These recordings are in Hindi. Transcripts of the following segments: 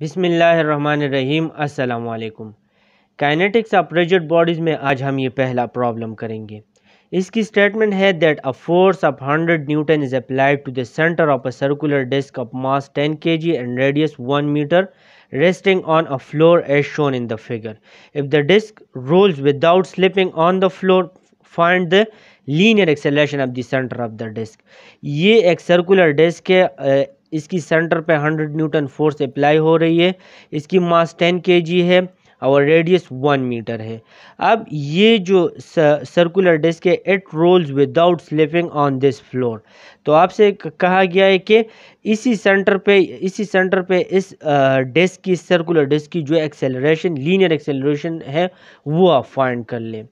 बिसमीम्समकम काइनेटिक्स ऑफ रेजर्ड बॉडीज़ में आज हम ये पहला प्रॉब्लम करेंगे इसकी स्टेटमेंट है that a force of hundred newton is applied to the centre of a circular disc of mass ten K G and radius one metre resting on a floor as shown in the figure if the disc rolls without slipping on the floor find the linear acceleration of the centre of the disc ये एक सर्कुलर डिस्क है इसकी सेंटर पे 100 न्यूटन फोर्स अप्लाई हो रही है इसकी मास 10 के है और रेडियस वन मीटर है अब ये जो सर्कुलर डिस्क है it rolls without slipping on this floor तो आपसे कहा गया है कि इसी सेंटर पे इसी सेंटर पे इस डिस्क की सर्कुलर डिस्क की जो एक्सेलरेशन लीनियर एक्सेलरेशन है वो आप फाइंड कर लें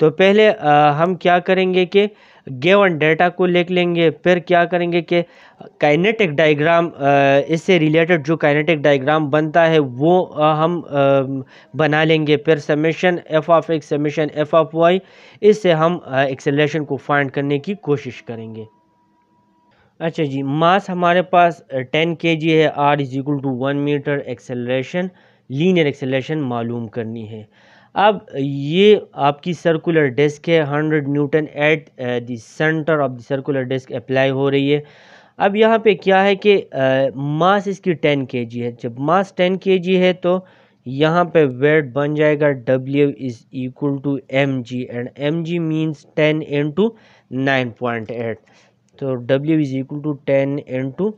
तो पहले आ, हम क्या करेंगे कि गेवन डेटा को लिख लेंगे फिर क्या करेंगे कि काइनेटिक डायग्राम इससे रिलेटेड जो काइनेटिक डायग्राम बनता है वो हम बना लेंगे फिर summation F of X summation F of Y इससे हम एक्सेलेशन को फाइंड करने की कोशिश करेंगे अच्छा जी मास हमारे पास टेन के जी है R is equal to one metre acceleration linear acceleration मालूम करनी है अब ये आपकी सर्कुलर डिस्क है हंड्रेड न्यूटन एट देंटर centre of the circular disc apply हो रही है अब यहाँ पे क्या है कि मास uh, इसकी टेन के जी है जब मास टेन के जी है तो यहाँ पे वेट बन जाएगा W is equal to M G and M G means ten into nine point eight तो W is equal to ten into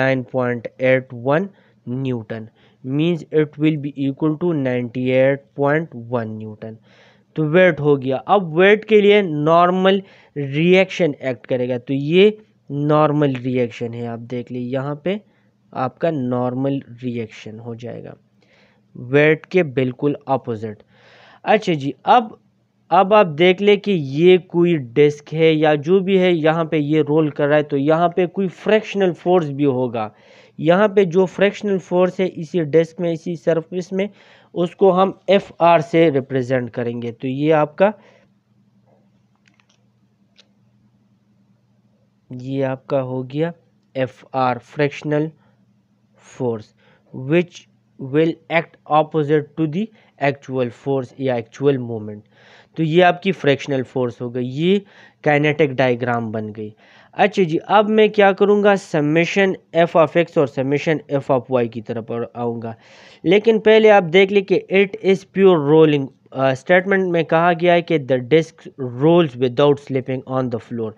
nine point eight one newton means it will be equal to ninety eight point one newton तो वेट हो गया अब वेट के लिए नॉर्मल रिएक्शन एक्ट करेगा तो ये नॉर्मल रिएक्शन है आप देख लीजिए यहाँ पे आपका नॉर्मल रिएक्शन हो जाएगा वेट के बिल्कुल अपोजिट अच्छा जी अब अब आप देख ले कि ये कोई डेस्क है या जो भी है यहाँ पे ये रोल कर रहा है तो यहाँ पे कोई फ्रैक्शनल फोर्स भी होगा यहाँ पे जो फ्रैक्शनल फोर्स है इसी डेस्क में इसी सरफेस में उसको हम एफ आर से रिप्रेजेंट करेंगे तो ये आपका ये आपका हो गया F R frictional force which will act opposite to the actual force या एक्चुअल मोमेंट तो ये आपकी फ्रैक्शनल फोर्स हो गई ये काइनेटिक डायग्राम बन गई अच्छा जी अब मैं क्या करूँगा समेशन एफ ऑफ एक्स और समेशन एफ ऑफ वाई की तरफ आऊँगा लेकिन पहले आप देख लें कि it is pure rolling statement में कहा गया है कि the disc rolls without slipping on the floor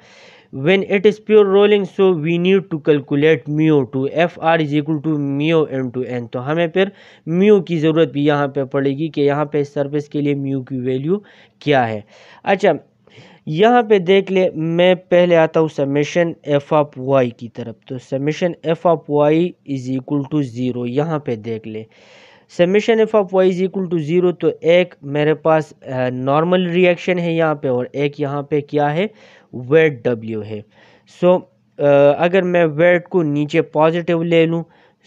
when it is pure rolling so we need to calculate mu to f r is equal to mu into n तो हमें फिर mu की ज़रूरत भी यहाँ पे पड़ेगी कि यहाँ पे सर्विस के लिए mu की वैल्यू क्या है अच्छा यहाँ पे देख ले मैं पहले आता हूँ समेशन एफ ऑफ वाई की तरफ तो summation F of Y is equal to zero यहाँ पे देख ले summation F of Y is equal to zero तो एक मेरे पास नॉर्मल रिएक्शन है यहाँ पे और एक यहाँ पे क्या है वेट डब्ल्यू है सो अगर मैं वेट को नीचे पॉजिटिव ले लूँ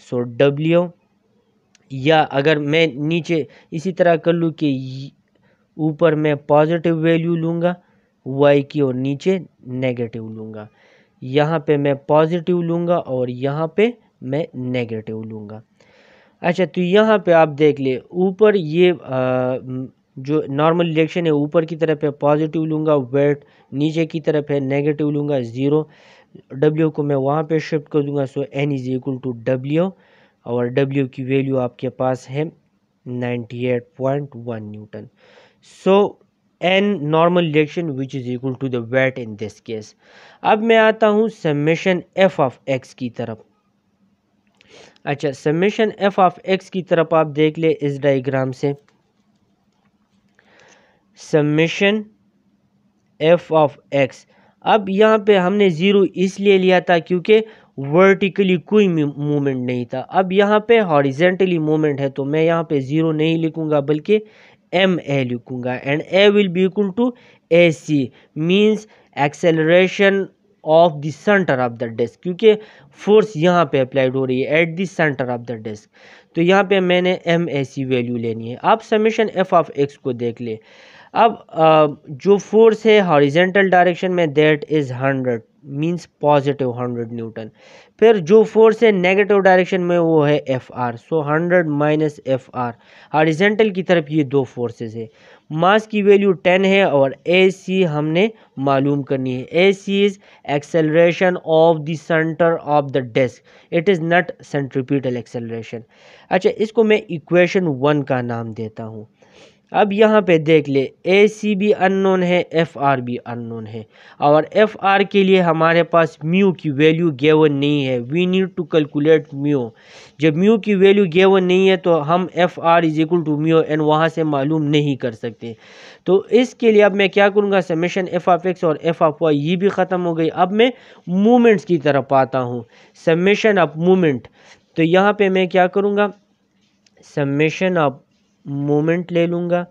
सो डब्ल्यू या अगर मैं नीचे इसी तरह कर लूँ कि ऊपर मैं पॉजिटिव वैल्यू लूँगा वाई की और नीचे नेगेटिव लूँगा यहाँ पे मैं पॉजिटिव लूँगा और यहाँ पे मैं नेगेटिव लूँगा अच्छा तो यहाँ पे आप देख ले ऊपर ये जो नॉर्मल रिएक्शन है ऊपर की तरफ है पॉजिटिव लूँगा वेट नीचे की तरफ है नेगेटिव लूँगा ज़ीरो डब्ल्यू को मैं वहाँ पे शिफ्ट कर दूँगा so N is equal to W और डब्ल्यू की वैल्यू आपके पास है 98.1 newton so N normal reaction which is equal to the weight in this case अब मैं आता हूँ समेशन एफ ऑफ एक्स की तरफ अच्छा समेशन एफ ऑफ एक्स की तरफ आप देख ले इस डाइग्राम से समिशन एफ ऑफ एक्स अब यहाँ पे हमने ज़ीरो इसलिए लिया था क्योंकि वर्टिकली कोई मूवमेंट नहीं था अब यहाँ पे हॉरिजेंटली मूवमेंट है तो मैं यहाँ पे ज़ीरो नहीं लिखूँगा बल्कि एम ए लिखूँगा and A will be equal to A C means acceleration of the centre of the desk क्योंकि फोर्स यहाँ पे अप्लाइड हो रही है at the centre of the desk तो यहाँ पे मैंने एम ए सी वैल्यू लेनी है आप समेशन एफ ऑफ एक्स को देख ले अब जो फोर्स है हॉरिजेंटल डायरेक्शन में that is hundred means positive hundred newton फिर जो फोर्स है नेगेटिव डायरेक्शन में वो है F R so hundred minus F R horizontal की तरफ ये दो फोर्सेस है मास की वैल्यू टेन है और ए सी हमने मालूम करनी है A C is acceleration of the centre of the disc it is not centripetal acceleration अच्छा इसको मैं इक्वेशन वन का नाम देता हूँ अब यहाँ पे देख ले ए सी भी अननोन है एफ आर भी अननोन है और एफ आर के लिए हमारे पास म्यू की वैल्यू गेवन नहीं है we need to calculate mu जब म्यू की वैल्यू गेवन नहीं है तो हम F R is equal to mu and वहाँ से मालूम नहीं कर सकते तो इसके लिए अब मैं क्या करूँगा समेशन एफ आफ एक्स और एफ आफ वाई ये भी ख़त्म हो गई अब मैं मूमेंट्स की तरफ आता हूँ समेशन ऑफ मूमेंट तो यहाँ पर मैं क्या करूँगा समेशन ऑफ मोमेंट ले लूँगा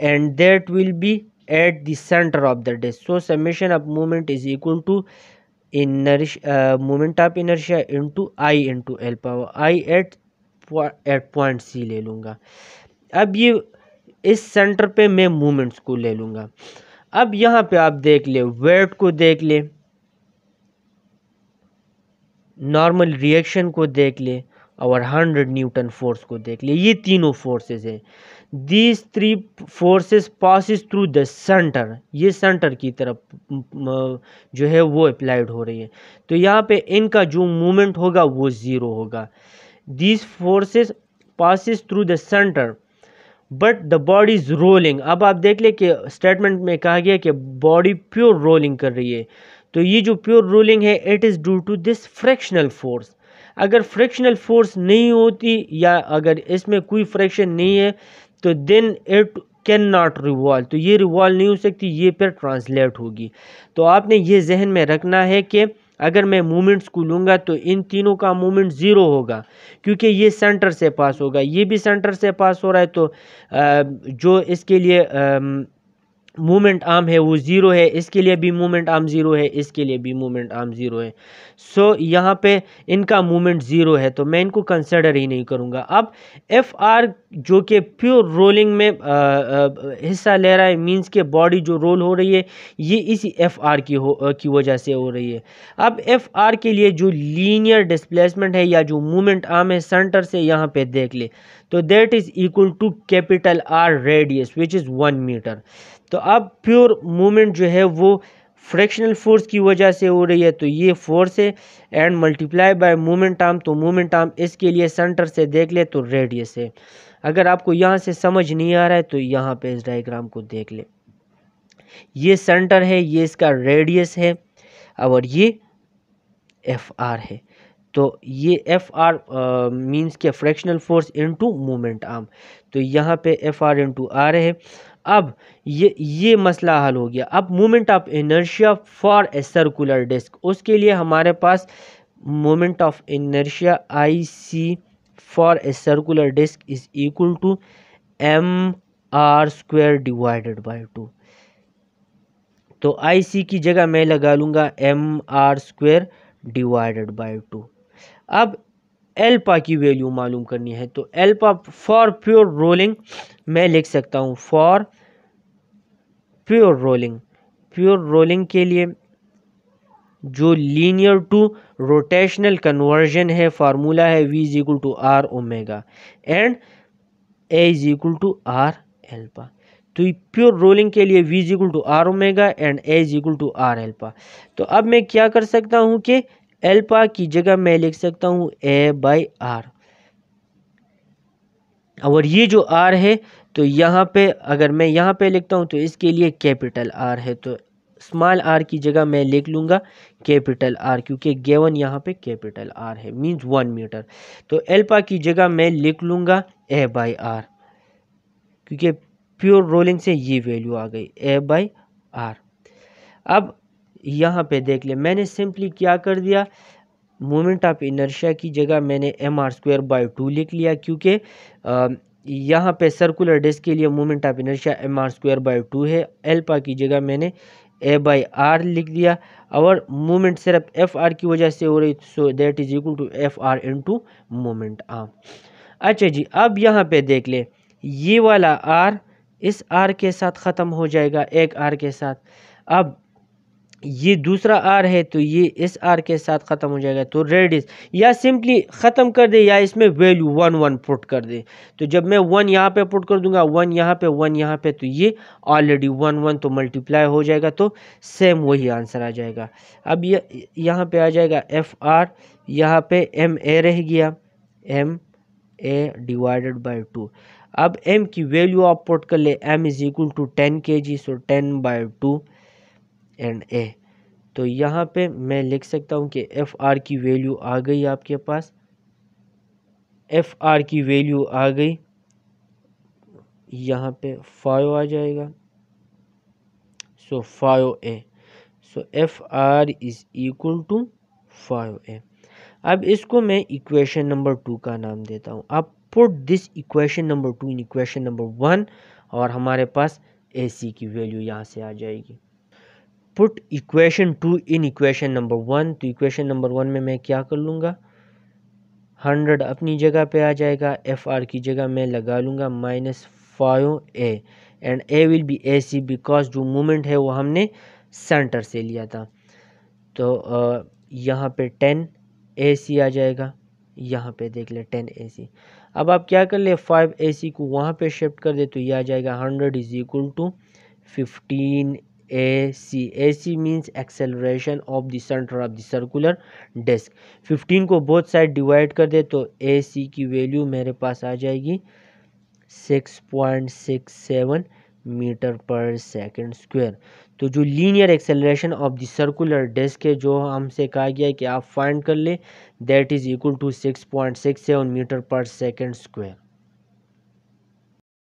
and that will be at देंटर of the day so summation of moment is equal to inertia moment of inertia into I into L power I at at point C ले लूँगा अब ये इस सेंटर पर मैं मोमेंट्स को ले लूँगा अब यहाँ पर आप देख ले वेट को देख ले नॉर्मल रिएक्शन को देख ले और हंड्रेड न्यूटन फोर्स को देख लिया ये तीनों फोर्सेस हैं this three forces passes through the centre ये सेंटर की तरफ जो है वो अप्लाइड हो रही है तो यहाँ पे इनका जो मूवमेंट होगा वो ज़ीरो होगा this forces passes through the centre but the body is rolling अब आप देख ले कि स्टेटमेंट में कहा गया कि बॉडी प्योर रोलिंग कर रही है तो ये जो प्योर रोलिंग है it is due to this fractional force अगर फ्रिक्शनल फोर्स नहीं होती या अगर इसमें कोई फ्रैक्शन नहीं है तो then it can not revolve तो ये रिवॉल्व नहीं हो सकती ये फिर ट्रांसलेट होगी तो आपने ये जहन में रखना है कि अगर मैं मोमेंट्स को लूँगा तो इन तीनों का मोमेंट ज़ीरो होगा क्योंकि ये सेंटर से पास होगा ये भी सेंटर से पास हो रहा है तो जो इसके लिए मूवमेंट आर्म है वो ज़ीरो है इसके लिए भी मूवमेंट आर्म ज़ीरो है इसके लिए भी मूवमेंट आर्म ज़ीरो है सो so, यहाँ पे इनका मूवमेंट ज़ीरो है तो मैं इनको कंसिडर ही नहीं करूँगा अब एफ आर जो कि प्योर रोलिंग में आ, आ, हिस्सा ले रहा है मींस के बॉडी जो रोल हो रही है ये इसी एफ आर की हो की वजह से हो रही है अब एफ आर के लिए जो लीनियर डिस्प्लेसमेंट है या जो मूवमेंट आर्म है सेंटर से यहाँ पर देख ले तो that is equal to capital R radius which is one metre तो अब प्योर मूवमेंट जो है वो फ्रैक्शनल फोर्स की वजह से हो रही है तो ये फोर्स है and multiply by moment arm तो मोमेंट आर्म इसके लिए सेंटर से देख ले तो रेडियस है अगर आपको यहाँ से समझ नहीं आ रहा है तो यहाँ पे इस डायग्राम को देख ले ये सेंटर है ये इसका रेडियस है और ये एफ आर है तो ये एफ आर मीन्स के fractional force into moment arm तो यहाँ पे एफ आर इंटू आर है अब ये ये मसला हल हो गया अब moment of inertia for a circular disc उसके लिए हमारे पास moment of inertia I C for a circular disc is equal to M R square divided by two तो आई सी की जगह मैं लगा लूँगा M R square divided by two अब एल्पा की वैल्यू मालूम करनी है तो एल्पा फॉर प्योर रोलिंग मैं लिख सकता हूँ for pure rolling pure rolling के लिए जो लीनियर टू रोटेशनल कन्वर्जन है फार्मूला है V is equal to R omega and A is equal to R alpha तो प्योर रोलिंग के लिए V is equal to R omega and A is equal to R alpha तो अब मैं क्या कर सकता हूँ कि एल्पा की जगह मैं लिख सकता हूँ ए बाई आर और ये जो आर है तो यहाँ पे अगर मैं यहाँ पे लिखता हूँ तो इसके लिए कैपिटल आर है तो स्मॉल आर की जगह मैं लिख लूँगा कैपिटल आर क्योंकि गेवन यहाँ पे कैपिटल आर है मींस वन मीटर तो एल्पा की जगह मैं लिख लूँगा ए बाई आर क्योंकि प्योर रोलिंग से ये वैल्यू आ गई ए बाई आर अब यहाँ पे देख ले मैंने सिंपली क्या कर दिया मोमेंट ऑफ इनर्शिया की जगह मैंने M R square by two लिख लिया क्योंकि यहाँ पे सर्कुलर डिस्क के लिए moment of inertia M R square by two है एल्पा की जगह मैंने ए बाई आर लिख दिया और मोमेंट सिर्फ एफ आर की वजह से हो रही so that is equal to F R into moment R अच्छा जी अब यहाँ पे देख ले ये वाला आर इस आर के साथ ख़त्म हो जाएगा एक आर के साथ अब ये दूसरा आर है तो ये इस आर के साथ ख़त्म हो जाएगा तो रेडिस या सिंपली ख़त्म कर दे या इसमें वैल्यू वन वन पुट कर दे तो जब मैं वन यहाँ पे पुट कर दूंगा वन यहाँ पे वन यहाँ पे तो ये ऑलरेडी वन वन तो मल्टीप्लाई हो जाएगा तो सेम वही आंसर आ जाएगा अब यह यहाँ पे आ जाएगा एफ आर यहाँ पे एम ए रह गया M A divided by two अब एम की वैल्यू आप पुट कर ले M is equal to ten K G so ten by two and A तो यहाँ पे मैं लिख सकता हूँ कि एफ़ आर की वैल्यू आ गई आपके पास एफ़ आर की वैल्यू आ गई यहाँ पे फाइव आ जाएगा so five A so F R is equal to five A अब इसको मैं इक्वेशन नंबर टू का नाम देता हूँ अब put this equation number two in equation number one और हमारे पास ए सी की वैल्यू यहाँ से आ जाएगी put equation two in equation number one तो इक्वेशन नंबर वन में मैं क्या कर लूँगा हंड्रेड अपनी जगह पे आ जाएगा एफ आर की जगह मैं लगा लूँगा minus five A and A will be A C because जो मोमेंट है वो हमने सेंटर से लिया था तो यहाँ पे टेन ए सी आ जाएगा यहाँ पे देख ले टेन ए सी अब आप क्या कर ले फाइव ए सी को वहाँ पे शिफ्ट कर दे तो ये आ जाएगा hundred is equal to fifteen A C A C means acceleration of the centre of the circular disc fifteen को बोथ साइड डिवाइड कर दे तो ए सी की वैल्यू मेरे पास आ जाएगी six point six seven metre per second square तो जो linear acceleration of the circular disc है जो हमसे कहा गया है कि आप फाइंड कर ले that is equal to six point six seven metre per second square